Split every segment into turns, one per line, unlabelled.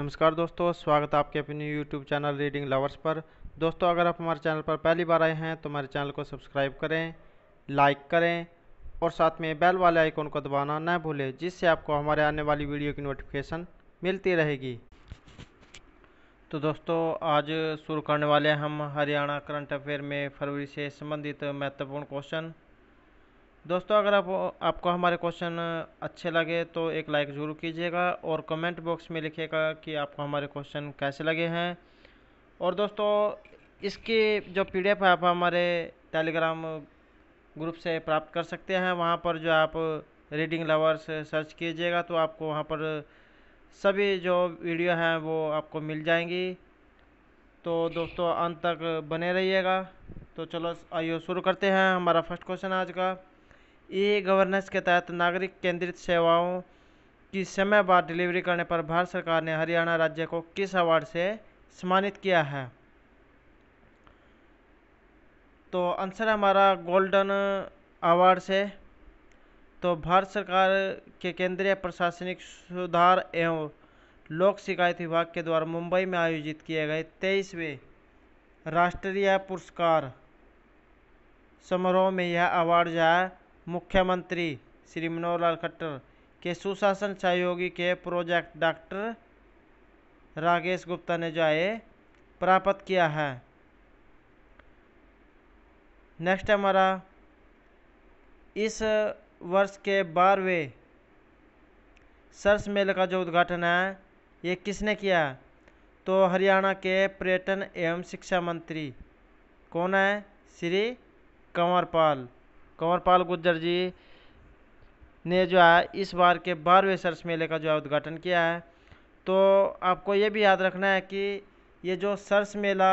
नमस्कार दोस्तों स्वागत है आपके अपने यूट्यूब चैनल रीडिंग लवर्स पर दोस्तों अगर आप हमारे चैनल पर पहली बार आए हैं तो हमारे चैनल को सब्सक्राइब करें लाइक करें और साथ में बेल वाले आइकॉन को दबाना न भूलें जिससे आपको हमारे आने वाली वीडियो की नोटिफिकेशन मिलती रहेगी तो दोस्तों आज शुरू करने वाले हम हरियाणा करंट अफेयर में फरवरी से संबंधित महत्वपूर्ण क्वेश्चन दोस्तों अगर आप आपको हमारे क्वेश्चन अच्छे लगे तो एक लाइक ज़रूर कीजिएगा और कमेंट बॉक्स में लिखिएगा कि आपको हमारे क्वेश्चन कैसे लगे हैं और दोस्तों इसके जो पी डी एफ आप हमारे टेलीग्राम ग्रुप से प्राप्त कर सकते हैं वहाँ पर जो आप रीडिंग लवर्स सर्च कीजिएगा तो आपको वहाँ पर सभी जो वीडियो हैं वो आपको मिल जाएंगी तो दोस्तों अंत तक बने रहिएगा तो चलो आइए शुरू करते हैं हमारा फर्स्ट क्वेश्चन आज का ई गवर्नेंस के तहत नागरिक केंद्रित सेवाओं की समय बाद डिलीवरी करने पर भारत सरकार ने हरियाणा राज्य को किस अवार्ड से सम्मानित किया है तो आंसर हमारा गोल्डन अवार्ड से तो भारत सरकार के केंद्रीय प्रशासनिक सुधार एवं लोक शिकायत विभाग के द्वारा मुंबई में आयोजित किए गए तेईसवें राष्ट्रीय पुरस्कार समारोह में यह अवार्ड जाए मुख्यमंत्री श्री मनोहर लाल खट्टर के सुशासन सहयोगी के प्रोजेक्ट डॉक्टर राकेश गुप्ता ने जो है प्राप्त किया है नेक्स्ट हमारा इस वर्ष के बारहवें सरस मेले का जो उद्घाटन है ये किसने किया तो हरियाणा के पर्यटन एवं शिक्षा मंत्री कौन है श्री कंवरपाल कंवरपाल गुज्जर जी ने जो है इस बार के बारहवें सर्स मेले का जो है उद्घाटन किया है तो आपको ये भी याद रखना है कि ये जो सर्स मेला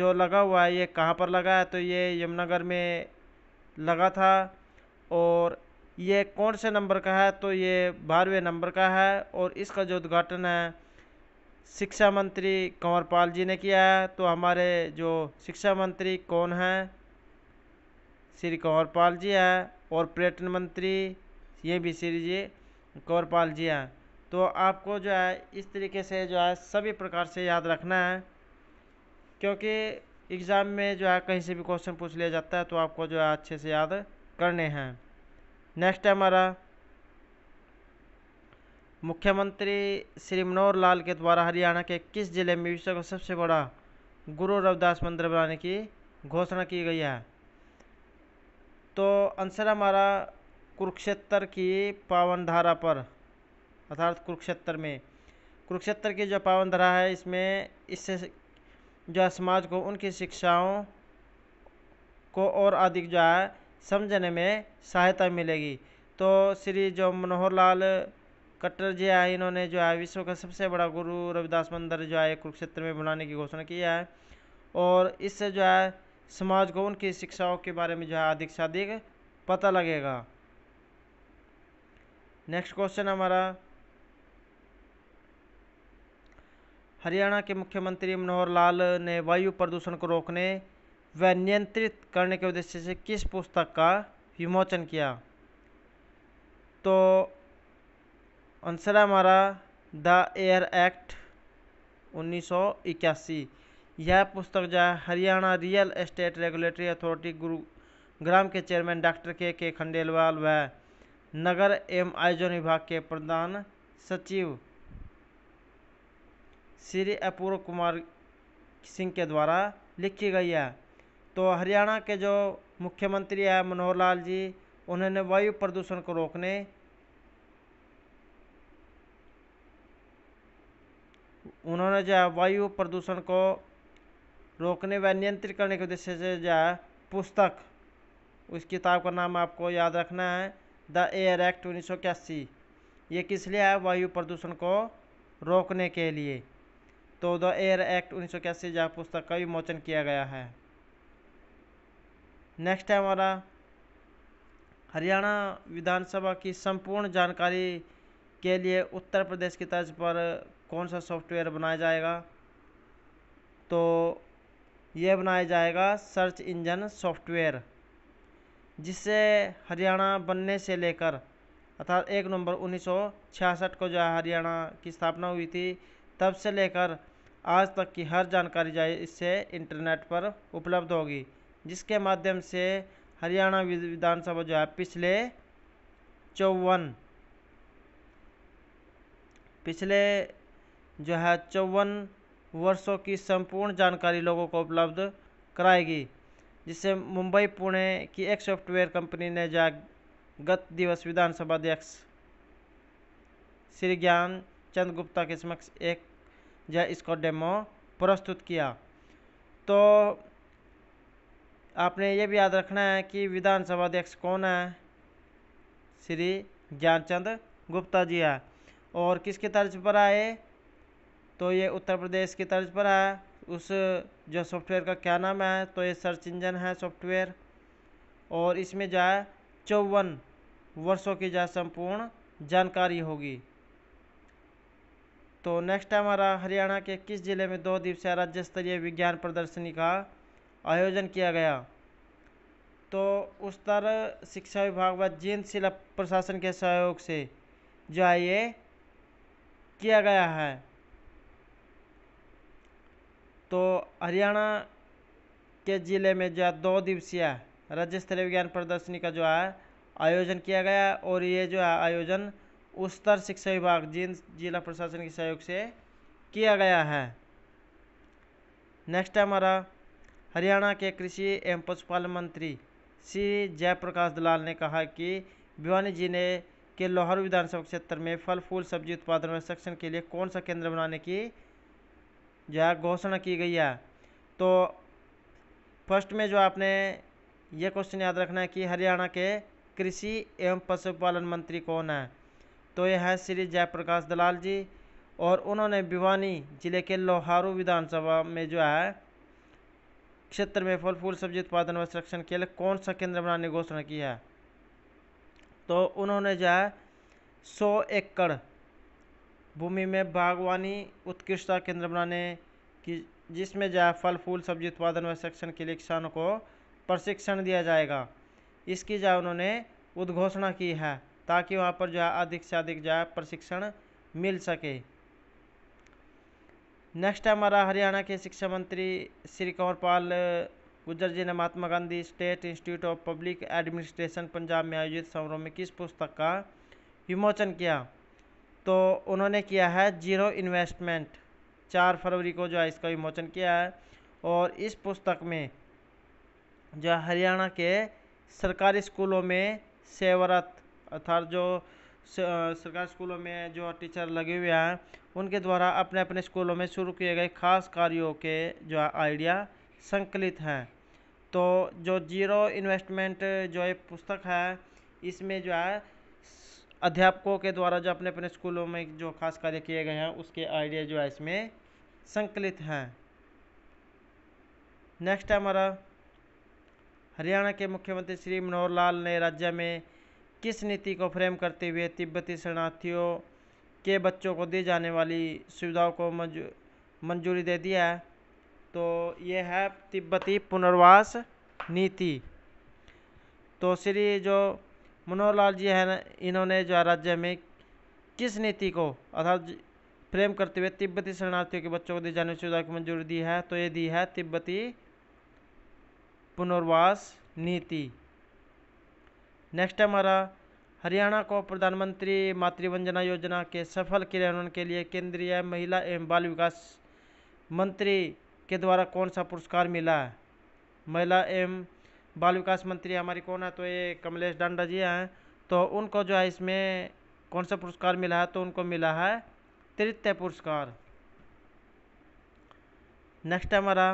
जो लगा हुआ है ये कहाँ पर लगा है तो ये यमुनानगर में लगा था और ये कौन से नंबर का है तो ये बारहवें नंबर का है और इसका जो उद्घाटन है शिक्षा मंत्री कंवरपाल जी ने किया है तो हमारे जो शिक्षा मंत्री कौन हैं श्री कंवरपाल जी हैं और पर्यटन मंत्री ये भी श्री जी कंवरपाल जी हैं तो आपको जो है इस तरीके से जो है सभी प्रकार से याद रखना है क्योंकि एग्ज़ाम में जो है कहीं से भी क्वेश्चन पूछ लिया जाता है तो आपको जो है अच्छे से याद करने हैं नेक्स्ट है हमारा मुख्यमंत्री श्री मनोहर लाल के द्वारा हरियाणा के किस जिले में विश्व का सबसे बड़ा गुरु रविदास मंदिर बनाने की घोषणा की गई है तो आंसर हमारा कुरुक्षेत्र की पावन धारा पर अर्थात कुरुक्षेत्र में कुरुक्षेत्र की जो पावन धारा है इसमें इससे जो समाज को उनकी शिक्षाओं को और अधिक जो है समझने में सहायता मिलेगी तो श्री जो मनोहर लाल कट्टर जी है इन्होंने जो है विश्व का सबसे बड़ा गुरु रविदास मंदिर जो है कुरुक्षेत्र में बनाने की घोषणा की है और इससे जो है समाज को उनकी शिक्षाओं के बारे में जो है अधिक से अधिक पता लगेगा नेक्स्ट क्वेश्चन हमारा हरियाणा के मुख्यमंत्री मनोहर लाल ने वायु प्रदूषण को रोकने व नियंत्रित करने के उद्देश्य से किस पुस्तक का विमोचन किया तो आंसर है हमारा द एयर एक्ट उन्नीस यह पुस्तक जो Haryana real estate regulatory authority Gurugram के चेयरमैन डॉक्टर के के खंडेलवाल व नगर एवं आयोजन विभाग के प्रधान सचिव श्री अपूर्व कुमार सिंह के द्वारा लिखी गई है तो हरियाणा के जो मुख्यमंत्री है मनोहर लाल जी उन्होंने वायु प्रदूषण को रोकने उन्होंने जो वायु प्रदूषण को रोकने व नियंत्रित करने के उद्देश्य से जो है पुस्तक उस किताब का नाम आपको याद रखना है द एयर एक्ट उन्नीस सौ इक्यासी ये किस लिए है वायु प्रदूषण को रोकने के लिए तो द एयर एक्ट उन्नीस सौ इक्यासी जहाँ पुस्तक का विमोचन किया गया है नेक्स्ट है हमारा हरियाणा विधानसभा की संपूर्ण जानकारी के लिए उत्तर प्रदेश की तर्ज पर कौन सा सॉफ्टवेयर बनाया जाएगा तो यह बनाया जाएगा सर्च इंजन सॉफ्टवेयर जिससे हरियाणा बनने से लेकर अर्थात एक नवंबर उन्नीस को जो है हरियाणा की स्थापना हुई थी तब से लेकर आज तक की हर जानकारी जाए इससे इंटरनेट पर उपलब्ध होगी जिसके माध्यम से हरियाणा विधानसभा जो है पिछले चौवन पिछले जो है चौवन वर्षों की संपूर्ण जानकारी लोगों को उपलब्ध कराएगी जिसे मुंबई पुणे की एक सॉफ्टवेयर कंपनी ने गत दिवस विधानसभा अध्यक्ष श्री ज्ञान चंद गुप्ता के समक्ष एक जय इसको डेमो प्रस्तुत किया तो आपने ये भी याद रखना है कि विधानसभा अध्यक्ष कौन है श्री ज्ञानचंद गुप्ता जी है और किसके तर्ज पर आए तो ये उत्तर प्रदेश की तर्ज पर है उस जो सॉफ्टवेयर का क्या नाम है तो ये सर्च इंजन है सॉफ्टवेयर और इसमें जो है चौवन वर्षों की जो संपूर्ण जानकारी होगी तो नेक्स्ट हमारा हरियाणा के किस ज़िले में दो दिवसीय राज्य स्तरीय विज्ञान प्रदर्शनी का आयोजन किया गया तो उस तरह शिक्षा विभाग व जींद शिला प्रशासन के सहयोग से जो है ये किया गया है तो हरियाणा के ज़िले में जो है दो दिवसीय राज्य स्तरीय विज्ञान प्रदर्शनी का जो है आयोजन किया गया और ये जो है आयोजन उच्चतर शिक्षा विभाग जिन जिला प्रशासन के सहयोग से किया गया है नेक्स्ट है हमारा हरियाणा के कृषि एवं पशुपालन मंत्री श्री जयप्रकाश दलाल ने कहा कि भिवानी जिले के लाहौर विधानसभा क्षेत्र में फल फूल सब्जी उत्पादन और संरक्षण के लिए कौन सा केंद्र बनाने की जो है घोषणा की गई है तो फर्स्ट में जो आपने ये क्वेश्चन याद रखना है कि हरियाणा के कृषि एवं पशुपालन मंत्री कौन है तो यह है श्री जयप्रकाश दलाल जी और उन्होंने भिवानी जिले के लोहारू विधानसभा में जो है क्षेत्र में फल फूल सब्जी उत्पादन व संरक्षण के लिए कौन सा केंद्र बनाने की घोषणा की है तो उन्होंने जो है सौ एकड़ भूमि में बागवानी उत्कृष्टता केंद्र बनाने की जिसमें जायफल फूल सब्जी उत्पादन व संरक्षण के लिए किसानों को प्रशिक्षण दिया जाएगा इसकी जो उन्होंने उद्घोषणा की है ताकि वहाँ पर जो है अधिक से अधिक जो प्रशिक्षण मिल सके नेक्स्ट है हमारा हरियाणा के शिक्षा मंत्री श्री कंवरपाल गुजर जी ने Mahatma Gandhi state institute of public administration Punjab में आयोजित समारोह में किस पुस्तक का विमोचन किया तो उन्होंने किया है जीरो इन्वेस्टमेंट चार फरवरी को जो है इसका विमोचन किया है और इस पुस्तक में जो हरियाणा के सरकारी स्कूलों में सेवरत अर्थात जो सरकारी स्कूलों में जो टीचर लगे हुए हैं उनके द्वारा अपने अपने स्कूलों में शुरू किए गए खास कार्यों के जो आइडिया संकलित हैं तो जो जीरो इन्वेस्टमेंट जो ये पुस्तक है इसमें जो है अध्यापकों के द्वारा जो अपने अपने स्कूलों में जो खास कार्य किए गए हैं उसके आइडिया जो है इसमें संकलित हैं नेक्स्ट है हमारा हरियाणा के मुख्यमंत्री श्री मनोहर लाल ने राज्य में किस नीति को फ्रेम करते हुए तिब्बती शरणार्थियों के बच्चों को दी जाने वाली सुविधाओं को मंजूरी दे दिया है तो ये है तिब्बती पुनर्वास नीति तो श्री जो मनोहर लाल जी हैं इन्होंने जो है राज्य में किस नीति को अर्थात प्रेम करते हुए तिब्बती शरणार्थियों के बच्चों को दी जाने सुविधा की मंजूरी दी है तो ये दी है तिब्बती पुनर्वास नीति नेक्स्ट है हमारा हरियाणा को प्रधानमंत्री मातृवंजना योजना के सफल क्रियान्वयन के लिए केंद्रीय महिला एवं बाल विकास मंत्री के द्वारा कौन सा पुरस्कार मिला है महिला एवं बाल विकास मंत्री हमारे कौन है तो ये कमलेश डांडा जी हैं तो उनको जो है इसमें कौन सा पुरस्कार मिला है तो उनको मिला है तृतीय पुरस्कार नेक्स्ट हमारा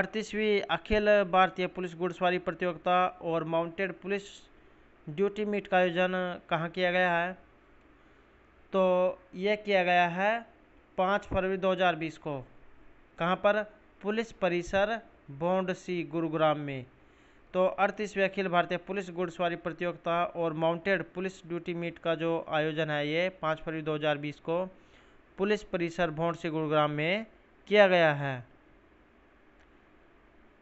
अड़तीसवीं अखिल भारतीय पुलिस घुड़सवारी प्रतियोगिता और माउंटेड पुलिस ड्यूटी मीट का आयोजन कहाँ किया गया है तो यह किया गया है पाँच फरवरी 2020 को कहाँ पर पुलिस परिसर बॉन्ड सी गुरुग्राम में तो अड़तीसवीं अखिल भारतीय पुलिस घुड़सवारी प्रतियोगिता और माउंटेड पुलिस ड्यूटी मीट का जो आयोजन है ये पाँच फरवरी 2020 को पुलिस परिसर भोंड से गुरुग्राम में किया गया है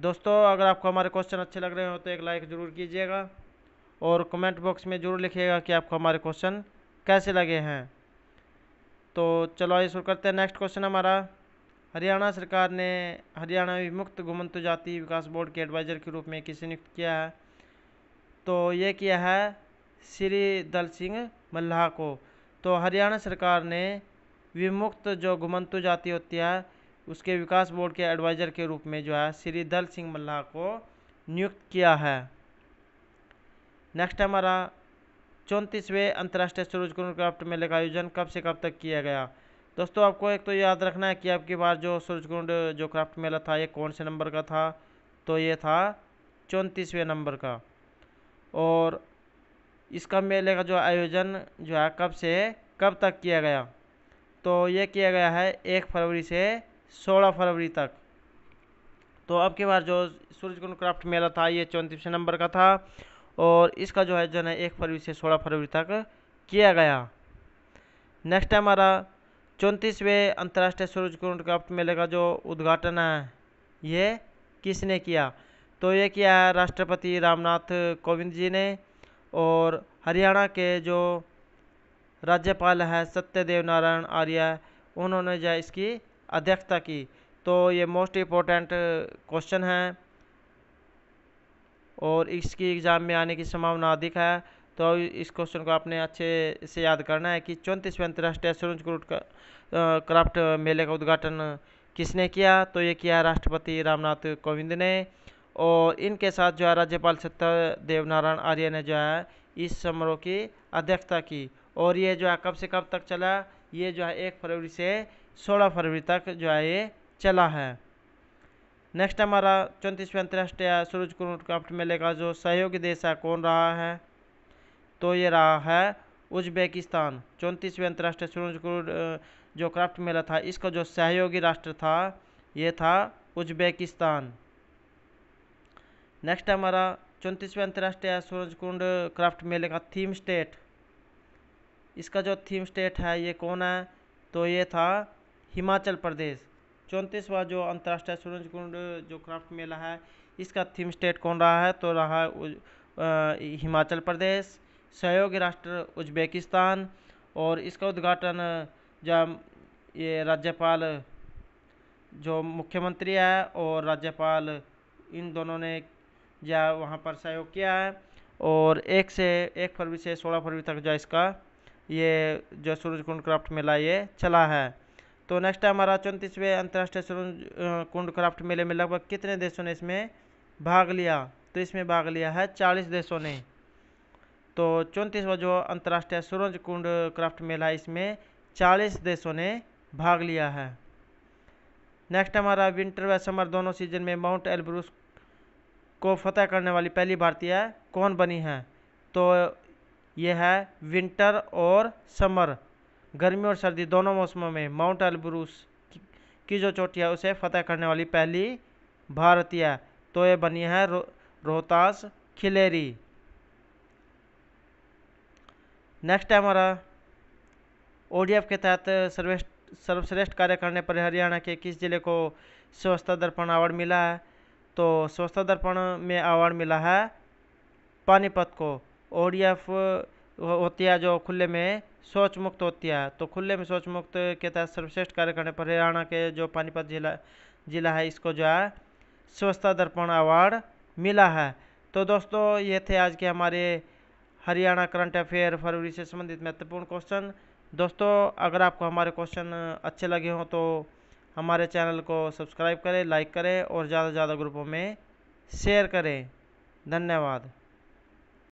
दोस्तों अगर आपको हमारे क्वेश्चन अच्छे लग रहे हो तो एक लाइक ज़रूर कीजिएगा और कमेंट बॉक्स में ज़रूर लिखिएगा कि आपको हमारे क्वेश्चन कैसे लगे हैं तो चलो आइए शुरू करते हैं नेक्स्ट क्वेश्चन हमारा हरियाणा सरकार ने हरियाणा विमुक्त घुमंतु जाति विकास बोर्ड के एडवाइज़र के रूप में किसे नियुक्त किया है तो ये किया है श्री दल सिंह मल्हा को तो हरियाणा सरकार ने विमुक्त जो घुमंतु जाति होती है उसके विकास बोर्ड के एडवाइज़र के रूप में जो है श्री दल सिंह मल्हा को नियुक्त किया है नेक्स्ट हमारा चौंतीसवें अंतर्राष्ट्रीय सूरज क्राफ्ट मेले का आयोजन कब से कब तक किया गया दोस्तों आपको एक तो याद रखना है कि आपके बार जो सूरजकुंड जो क्राफ्ट मेला था ये कौन से नंबर का था तो ये था चौंतीसवें नंबर का और इसका मेले का जो आयोजन जो है कब से कब तक किया गया तो ये किया गया है एक फरवरी से सोलह फरवरी तक तो अब के बार जो सूरजकुंड क्राफ्ट मेला था ये चौंतीसवें नंबर का था और इसका जो आयोजन है एक फरवरी से सोलह फरवरी तक किया गया नेक्स्ट है हमारा चौंतीसवें अंतर्राष्ट्रीय सूरज कुंड मेले का जो उद्घाटन है ये किसने किया तो ये किया है राष्ट्रपति रामनाथ कोविंद जी ने और हरियाणा के जो राज्यपाल हैं सत्यदेव नारायण आर्य उन्होंने जो इसकी अध्यक्षता की तो ये मोस्ट इम्पोर्टेंट क्वेश्चन है और इसकी एग्ज़ाम में आने की संभावना अधिक है तो इस क्वेश्चन को आपने अच्छे से याद करना है कि चौंतीसवें अंतर्राष्ट्रीय सूरज का क्राफ्ट मेले का उद्घाटन किसने किया तो ये किया राष्ट्रपति रामनाथ कोविंद ने और इनके साथ जो है राज्यपाल सत्यदेव नारायण आर्य ने जो है इस समारोह की अध्यक्षता की और ये जो है कब से कब तक चला ये जो है एक फरवरी से सोलह फरवरी तक जो है ये चला है नेक्स्ट हमारा चौंतीसवें अंतर्राष्ट्रीय सूरज क्राफ्ट मेले का जो सहयोगी देश है कौन रहा है तो ये रहा है उज्बेकिस्तान चौंतीसवें अंतर्राष्ट्रीय सूरज जो क्राफ्ट मेला था इसका जो सहयोगी राष्ट्र था ये था उज्बेकिस्तान नेक्स्ट हमारा चौंतीसवें अंतर्राष्ट्रीय सूरज कुंड क्राफ्ट मेले का थीम स्टेट इसका जो थीम स्टेट है ये कौन है तो ये था हिमाचल प्रदेश चौंतीसवा जो अंतर्राष्ट्रीय सूरज कुंड जो क्राफ्ट मेला है इसका थीम स्टेट कौन रहा है तो रहा है हिमाचल प्रदेश सहयोग राष्ट्र उज्बेकिस्तान और इसका उद्घाटन जब ये राज्यपाल जो मुख्यमंत्री है और राज्यपाल इन दोनों ने जो वहाँ पर सहयोग किया है और एक से एक फरवरी से सोलह फरवरी तक जो इसका ये जो सूरज कुंड क्राफ्ट मेला ये चला है तो नेक्स्ट है हमारा चौंतीसवें अंतर्राष्ट्रीय सूरज कुंड क्राफ्ट मेले में लगभग कितने देशों ने इसमें भाग लिया तो इसमें भाग लिया है चालीस देशों ने तो चौंतीसवा जो अंतर्राष्ट्रीय सूरज कुंड क्राफ्ट मेला इसमें चालीस देशों ने भाग लिया है नेक्स्ट हमारा विंटर व समर दोनों सीजन में माउंट एलब्रूस को फतह करने वाली पहली भारतीय कौन बनी है तो यह है विंटर और समर गर्मी और सर्दी दोनों मौसमों में माउंट एलब्रूस की जो चोटी है उसे फतह करने वाली पहली भारतीय तो यह बनी है रो, रोहतास खिलेरी नेक्स्ट है हमारा ओ के तहत सर्वेष्ठ सर्वश्रेष्ठ कार्य करने पर हरियाणा के किस जिले को स्वच्छता दर्पण अवार्ड मिला है तो स्वच्छता दर्पण में अवार्ड मिला है पानीपत को ओ होती है जो खुले में शौच मुक्त होती है तो खुले में शौच मुक्त के तहत सर्वश्रेष्ठ कार्य करने पर हरियाणा के जो पानीपत जिला जिला है इसको जो है स्वच्छता दर्पण अवार्ड मिला है तो दोस्तों ये थे आज के हमारे हरियाणा करंट अफेयर फरवरी से संबंधित महत्वपूर्ण क्वेश्चन दोस्तों अगर आपको हमारे क्वेश्चन अच्छे लगे हों तो हमारे चैनल को सब्सक्राइब करें लाइक करें और ज़्यादा से ज़्यादा ग्रुपों में शेयर करें धन्यवाद